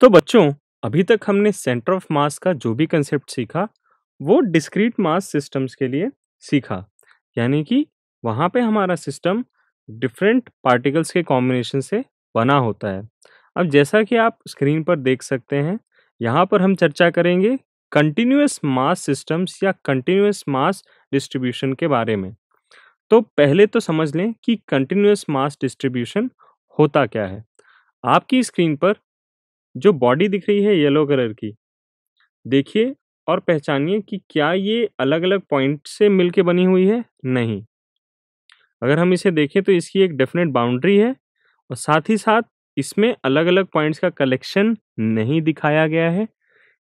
तो बच्चों अभी तक हमने सेंटर ऑफ मास का जो भी कंसेप्ट सीखा वो डिस्क्रीट मास सिस्टम्स के लिए सीखा यानी कि वहाँ पे हमारा सिस्टम डिफरेंट पार्टिकल्स के कॉम्बिनेशन से बना होता है अब जैसा कि आप स्क्रीन पर देख सकते हैं यहाँ पर हम चर्चा करेंगे कंटिन्यूस मास सिस्टम्स या कंटिन्यूस मास डिस्ट्रीब्यूशन के बारे में तो पहले तो समझ लें कि कंटिन्यूस मास डिस्ट्रीब्यूशन होता क्या है आपकी स्क्रीन पर जो बॉडी दिख रही है येलो कलर की देखिए और पहचानिए कि क्या ये अलग अलग पॉइंट से मिलके बनी हुई है नहीं अगर हम इसे देखें तो इसकी एक डेफिनेट बाउंड्री है और साथ ही साथ इसमें अलग अलग पॉइंट्स का कलेक्शन नहीं दिखाया गया है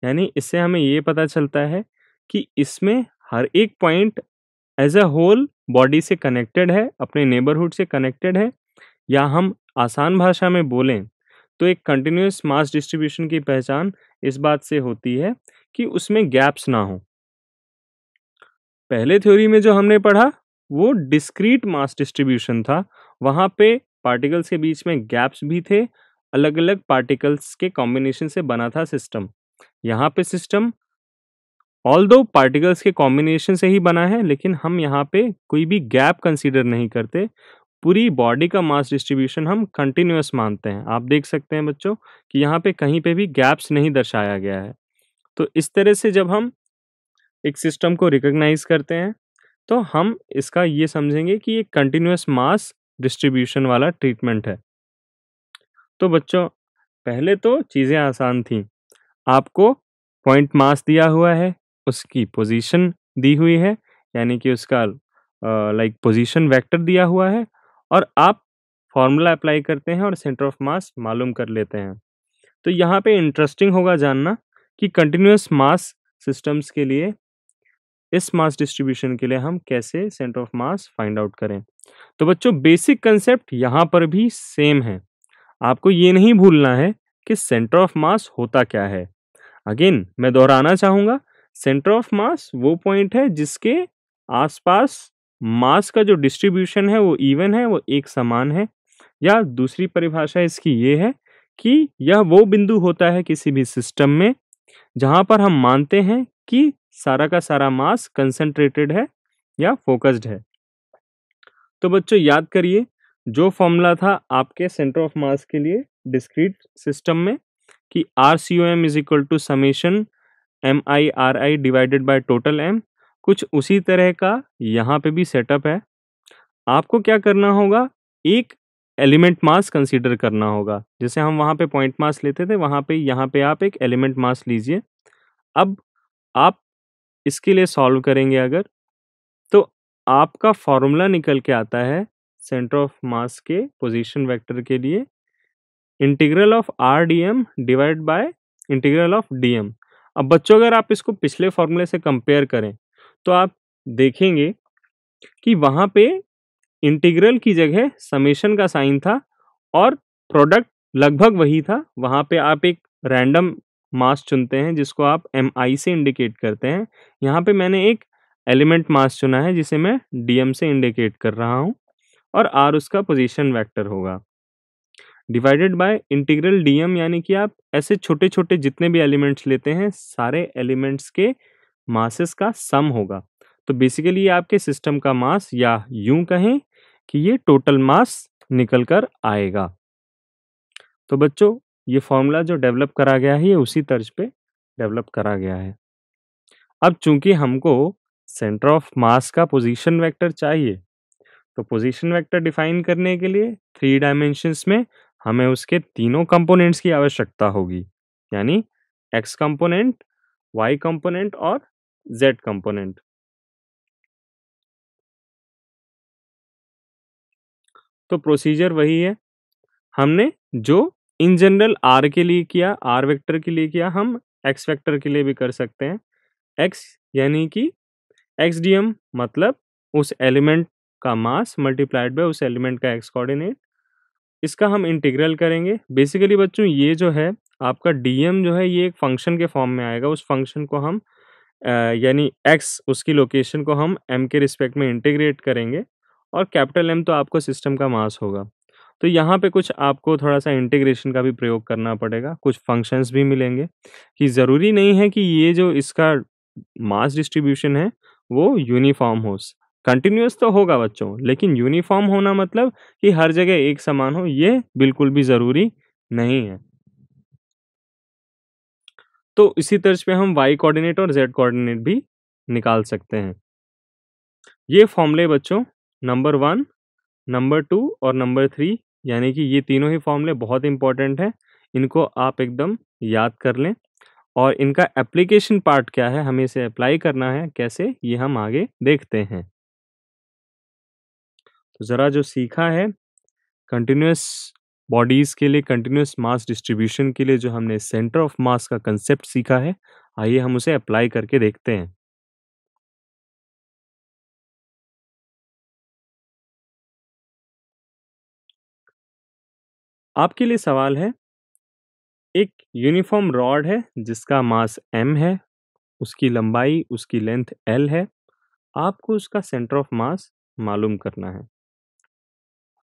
यानी इससे हमें ये पता चलता है कि इसमें हर एक point as a whole body से कनेक्टेड है अपने नेबरहुड से कनेक्टेड है या हम आसान भाषा में बोलें तो एक कंटिन्यूस मास डिस्ट्रीब्यूशन की पहचान इस बात से होती है कि उसमें गैप्स ना हो पहले थ्योरी में जो हमने पढ़ा वो डिस्क्रीट मास डिस्ट्रीब्यूशन था वहाँ पे पार्टिकल्स के बीच में गैप्स भी थे अलग अलग पार्टिकल्स के कॉम्बिनेशन से बना था सिस्टम यहाँ पे सिस्टम ऑल दो पार्टिकल्स के कॉम्बिनेशन से ही बना है लेकिन हम यहाँ पे कोई भी गैप कंसीडर नहीं करते पूरी बॉडी का मास डिस्ट्रीब्यूशन हम कंटिन्यूस मानते हैं आप देख सकते हैं बच्चों कि यहाँ पे कहीं पे भी गैप्स नहीं दर्शाया गया है तो इस तरह से जब हम एक सिस्टम को रिकग्नाइज करते हैं तो हम इसका ये समझेंगे कि ये कंटिन्यूस मास डिस्ट्रीब्यूशन वाला ट्रीटमेंट है तो बच्चों पहले तो चीज़ें आसान थी आपको पॉइंट मास दिया हुआ है उसकी पोजीशन दी हुई है यानी कि उसका लाइक पोजीशन वेक्टर दिया हुआ है और आप फार्मूला अप्लाई करते हैं और सेंटर ऑफ मास मालूम कर लेते हैं तो यहाँ पे इंटरेस्टिंग होगा जानना कि कंटिन्यूस मास सिस्टम्स के लिए इस मास डिस्ट्रीब्यूशन के लिए हम कैसे centre of mass find out करें तो बच्चों बेसिक कंसेप्ट यहाँ पर भी सेम है आपको ये नहीं भूलना है कि सेंटर ऑफ मास होता क्या है अगेन मैं दोहराना चाहूँगा सेंटर ऑफ मास वो पॉइंट है जिसके आसपास मास का जो डिस्ट्रीब्यूशन है वो इवन है वो एक समान है या दूसरी परिभाषा इसकी ये है कि यह वो बिंदु होता है किसी भी सिस्टम में जहाँ पर हम मानते हैं कि सारा का सारा मास कंसनट्रेटेड है या फोकस्ड है तो बच्चों याद करिए जो फॉर्मूला था आपके सेंटर ऑफ मास के लिए डिस्क्रीट सिस्टम में कि R C O M is equal to summation M I R I divided by total M कुछ उसी तरह का यहाँ पे भी सेटअप है आपको क्या करना होगा एक एलिमेंट मास कंसीडर करना होगा जैसे हम वहाँ पे पॉइंट मास लेते थे वहाँ पे यहाँ पे आप एक एलिमेंट मास लीजिए अब आप इसके लिए सॉल्व करेंगे अगर तो आपका फॉर्मूला निकल के आता है सेंटर ऑफ मास के पोजीशन वेक्टर के लिए integral of R D M divide by integral of D M अब बच्चों अगर आप इसको पिछले फॉर्मूले से कंपेयर करें तो आप देखेंगे कि वहाँ पे इंटीग्रल की जगह समेशन का साइन था और प्रोडक्ट लगभग वही था वहाँ पे आप एक रैंडम मास चुनते हैं जिसको आप एम आई से इंडिकेट करते हैं यहाँ पे मैंने एक एलिमेंट मास चुना है जिसे मैं डी एम से इंडिकेट कर रहा हूँ और आर उसका पोजीशन वेक्टर होगा डिवाइडेड बाय इंटीग्रल डीएम यानी कि आप ऐसे छोटे छोटे जितने भी एलिमेंट्स लेते हैं सारे एलिमेंट्स के मासेस का सम होगा तो बेसिकली ये आपके सिस्टम का मास या यूं कहें कि ये टोटल मास निकल कर आएगा तो बच्चों ये फॉर्मूला जो डेवलप करा गया है ये उसी तर्ज पे डेवलप करा गया है अब चूंकि हमको सेंटर ऑफ मास का पोजीशन वेक्टर चाहिए तो पोजीशन वेक्टर डिफाइन करने के लिए थ्री डायमेंशंस में हमें उसके तीनों कंपोनेंट्स की आवश्यकता होगी यानी एक्स कंपोनेंट वाई कंपोनेंट और z component. तो प्रोसीजर वही है हमने जो इन जनरल आर के लिए किया आर वेक्टर के लिए किया हम एक्स वेक्टर के लिए भी कर सकते हैं एक्स यानी कि एक्स डी एम मतलब उस एलिमेंट का मास मल्टीप्लाइड बाय उस एलिमेंट का एक्स कोऑर्डिनेट इसका हम इंटीग्रल करेंगे बेसिकली बच्चों ये जो है आपका डीएम जो है ये एक फंक्शन के फॉर्म में आएगा उस फंक्शन को हम यानी एक्स उसकी लोकेशन को हम एम के रिस्पेक्ट में इंटीग्रेट करेंगे और कैपिटल एम तो आपको सिस्टम का मास होगा तो यहाँ पे कुछ आपको थोड़ा सा इंटीग्रेशन का भी प्रयोग करना पड़ेगा कुछ फंक्शंस भी मिलेंगे कि ज़रूरी नहीं है कि ये जो इसका मास डिस्ट्रीब्यूशन है वो यूनिफॉर्म हो कंटिन्यूस तो होगा बच्चों लेकिन यूनिफॉर्म होना मतलब कि हर जगह एक समान हो ये बिल्कुल भी ज़रूरी नहीं है तो इसी तर्ज पे हम वाई कोऑर्डिनेट और जेड कोऑर्डिनेट भी निकाल सकते हैं ये फॉर्मूले बच्चों नंबर वन नंबर टू और नंबर थ्री यानी कि ये तीनों ही फॉर्मूले बहुत इंपॉर्टेंट हैं इनको आप एकदम याद कर लें और इनका एप्लीकेशन पार्ट क्या है हमें इसे अप्लाई करना है कैसे ये हम आगे देखते हैं तो ज़रा जो सीखा है कंटिन्यूस बॉडीज़ के लिए कंटिन्यूस मास डिस्ट्रीब्यूशन के लिए जो हमने सेंटर ऑफ मास का कंसेप्ट सीखा है आइए हम उसे अप्लाई करके देखते हैं आपके लिए सवाल है एक यूनिफॉर्म रॉड है जिसका मास m है उसकी लंबाई उसकी लेंथ l है आपको उसका सेंटर ऑफ मास मालूम करना है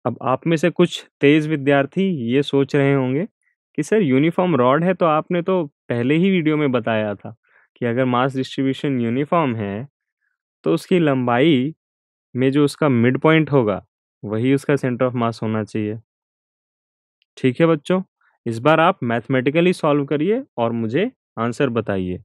अब आप में से कुछ तेज़ विद्यार्थी ये सोच रहे होंगे कि सर यूनिफॉर्म रॉड है तो आपने तो पहले ही वीडियो में बताया था कि अगर मास डिस्ट्रीब्यूशन यूनिफॉर्म है तो उसकी लंबाई में जो उसका मिड पॉइंट होगा वही उसका सेंटर ऑफ मास होना चाहिए ठीक है बच्चों इस बार आप मैथमेटिकली सॉल्व करिए और मुझे आंसर बताइए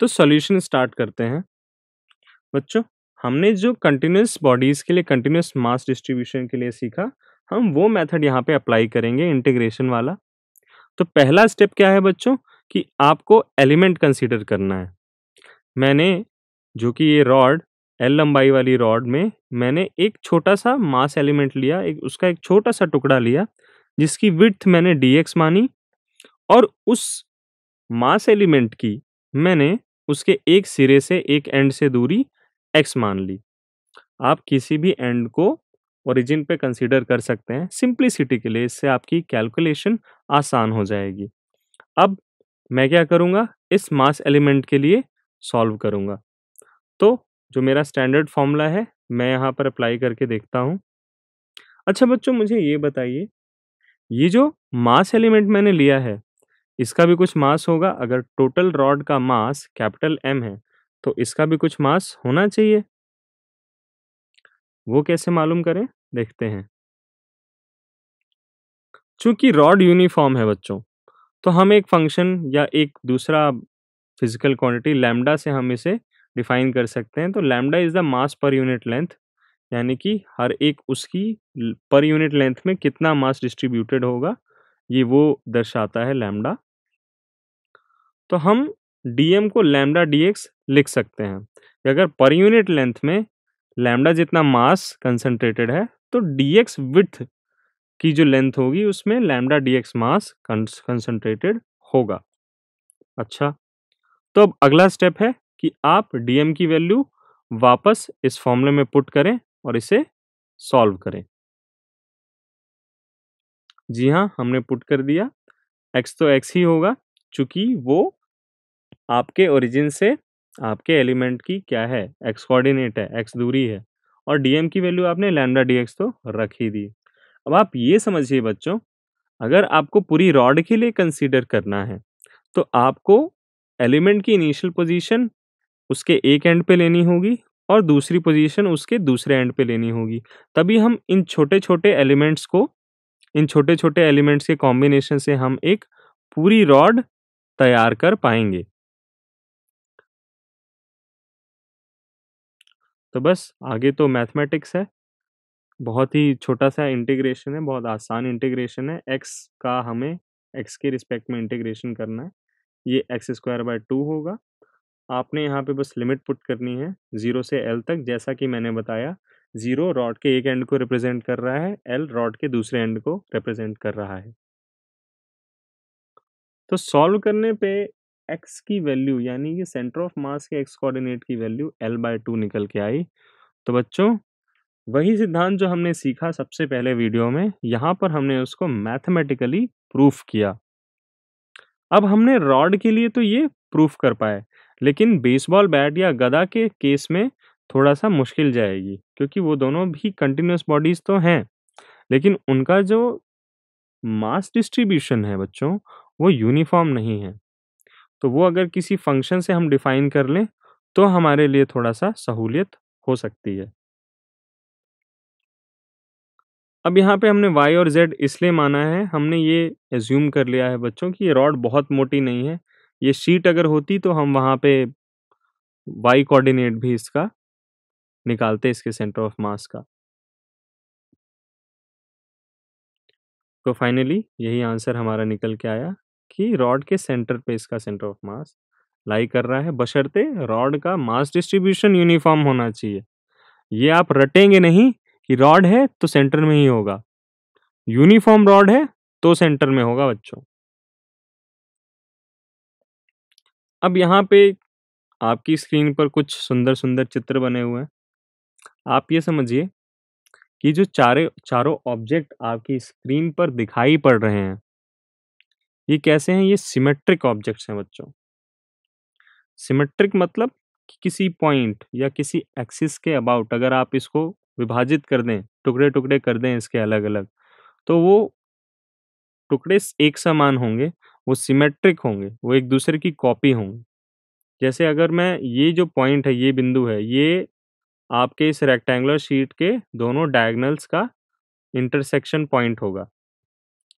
तो सॉल्यूशन स्टार्ट करते हैं बच्चों हमने जो कंटिन्यूस बॉडीज़ के लिए कंटिन्यूस मास डिस्ट्रीब्यूशन के लिए सीखा हम वो मेथड यहाँ पे अप्लाई करेंगे इंटीग्रेशन वाला तो पहला स्टेप क्या है बच्चों कि आपको एलिमेंट कंसीडर करना है मैंने जो कि ये रॉड एल लंबाई वाली रॉड में मैंने एक छोटा सा मास एलिमेंट लिया एक उसका एक छोटा सा टुकड़ा लिया जिसकी विथ मैंने डी मानी और उस मास एलिमेंट की मैंने उसके एक सिरे से एक एंड से दूरी एक्स मान ली आप किसी भी एंड को ओरिजिन पे कंसीडर कर सकते हैं सिंप्लिसिटी के लिए इससे आपकी कैलकुलेशन आसान हो जाएगी अब मैं क्या करूँगा इस मास एलिमेंट के लिए सॉल्व करूँगा तो जो मेरा स्टैंडर्ड फॉर्मूला है मैं यहाँ पर अप्लाई करके देखता हूँ अच्छा बच्चों मुझे ये बताइए ये जो मास एलिमेंट मैंने लिया है इसका भी कुछ मास होगा अगर टोटल रॉड का मास कैपिटल एम है तो इसका भी कुछ मास होना चाहिए वो कैसे मालूम करें देखते हैं चूंकि रॉड यूनिफॉर्म है बच्चों तो हम एक फंक्शन या एक दूसरा फिजिकल क्वांटिटी लैम्डा से हम इसे डिफाइन कर सकते हैं तो lambda is the mass per unit length यानी कि हर एक उसकी पर यूनिट लेंथ में कितना मास डिस्ट्रीब्यूटेड होगा ये वो दर्शाता है लैम्डा तो हम डीएम को लैमडा एक्स लिख सकते हैं कि अगर पर यूनिट लेंथ में लैमडा जितना मास कंसनट्रेटेड है तो डी एक्स विथ की जो लेंथ होगी उसमें lambda D X mass concentrated होगा अच्छा तो अब अगला स्टेप है कि आप एम की वैल्यू वापस इस फॉर्मूले में पुट करें और इसे सॉल्व करें जी हाँ हमने पुट कर दिया एक्स तो एक्स ही होगा चूँकि वो आपके ओरिजिन से आपके एलिमेंट की क्या है एक्स कोऑर्डिनेट है एक्स दूरी है और डीएम की वैल्यू आपने लैमडा डी तो रख ही दी अब आप ये समझिए बच्चों अगर आपको पूरी रॉड के लिए कंसीडर करना है तो आपको एलिमेंट की इनिशियल पोजीशन उसके एक एंड पे लेनी होगी और दूसरी पोजीशन उसके दूसरे एंड पे लेनी होगी तभी हम इन छोटे छोटे एलिमेंट्स को इन छोटे छोटे एलिमेंट्स के कॉम्बिनेशन से हम एक पूरी रॉड तैयार कर पाएंगे तो बस आगे तो मैथमेटिक्स है बहुत ही छोटा सा इंटीग्रेशन है बहुत आसान इंटीग्रेशन है एक्स का हमें एक्स के रिस्पेक्ट में इंटीग्रेशन करना है ये एक्स स्क्वायर बाय टू होगा आपने यहाँ पे बस लिमिट पुट करनी है ज़ीरो से एल तक जैसा कि मैंने बताया ज़ीरो रॉड के एक एंड को रिप्रेजेंट कर रहा है एल रॉड के दूसरे एंड को रिप्रेजेंट कर रहा है तो सॉल्व करने पे एक्स की वैल्यू यानी कि सेंटर ऑफ मास के एक्स कोऑर्डिनेट की वैल्यू एल बाय टू निकल के आई तो बच्चों वही सिद्धांत जो हमने सीखा सबसे पहले वीडियो में यहाँ पर हमने उसको मैथमेटिकली प्रूफ किया अब हमने रॉड के लिए तो ये प्रूफ कर पाए लेकिन बेसबॉल बैट या गदा के केस में थोड़ा सा मुश्किल जाएगी क्योंकि वो दोनों भी कंटिन्यूस बॉडीज तो हैं लेकिन उनका जो मास डिस्ट्रीब्यूशन है बच्चों वो यूनिफॉर्म नहीं है तो वो अगर किसी फंक्शन से हम डिफाइन कर लें तो हमारे लिए थोड़ा सा सहूलियत हो सकती है अब यहाँ पे हमने y और z इसलिए माना है हमने ये एज्यूम कर लिया है बच्चों कि ये रॉड बहुत मोटी नहीं है ये शीट अगर होती तो हम वहाँ पे y कोऑर्डिनेट भी इसका निकालते इसके सेंटर ऑफ मास का तो फाइनली यही आंसर हमारा निकल के आया कि रॉड के सेंटर पे इसका सेंटर ऑफ मास लाई कर रहा है बशर्ते रॉड का मास डिस्ट्रीब्यूशन यूनिफॉर्म होना चाहिए ये आप रटेंगे नहीं कि रॉड है तो सेंटर में ही होगा यूनिफॉर्म रॉड है तो सेंटर में होगा बच्चों अब यहाँ पे आपकी स्क्रीन पर कुछ सुंदर सुंदर चित्र बने हुए हैं आप ये समझिए कि जो चारे चारों ऑब्जेक्ट आपकी स्क्रीन पर दिखाई पड़ रहे हैं ये कैसे हैं ये सिमेट्रिक ऑब्जेक्ट्स हैं बच्चों सिमेट्रिक मतलब कि किसी पॉइंट या किसी एक्सिस के अबाउट अगर आप इसको विभाजित कर दें टुकड़े टुकड़े कर दें इसके अलग अलग तो वो टुकड़े एक समान होंगे वो सिमेट्रिक होंगे वो एक दूसरे की कॉपी होंगे जैसे अगर मैं ये जो पॉइंट है ये बिंदु है ये आपके इस रेक्टेंगुलर शीट के दोनों डायगनल्स का इंटरसेक्शन पॉइंट होगा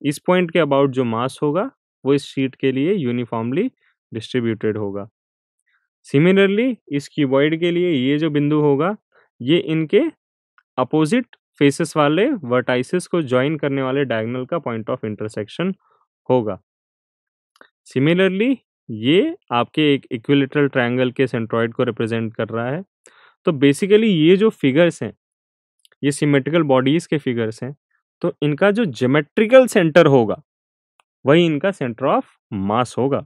इस पॉइंट के अबाउट जो मास होगा वो इस शीट के लिए यूनिफॉर्मली डिस्ट्रीब्यूटेड होगा सिमिलरली इस क्यूबॉइड के लिए ये जो बिंदु होगा ये इनके अपोजिट फेसेस वाले वर्टाइसिस को ज्वाइन करने वाले डायगनल का पॉइंट ऑफ इंटरसेक्शन होगा सिमिलरली ये आपके एक इक्विलेटरल ट्रायंगल के सेंट्रॉइड को रिप्रेजेंट कर रहा है तो बेसिकली ये जो फिगर्स हैं ये सिमेट्रिकल बॉडीज़ के फिगर्स हैं तो इनका जो जोमेट्रिकल सेंटर होगा वही इनका सेंटर ऑफ मास होगा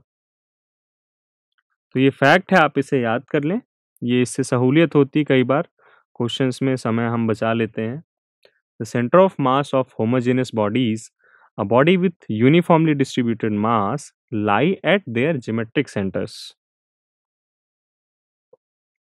तो ये फैक्ट है आप इसे याद कर लें ये इससे सहूलियत होती है कई बार क्वेश्चंस में समय हम बचा लेते हैं the centre of mass of homogeneous bodies a body with uniformly distributed mass lie at their geometric centres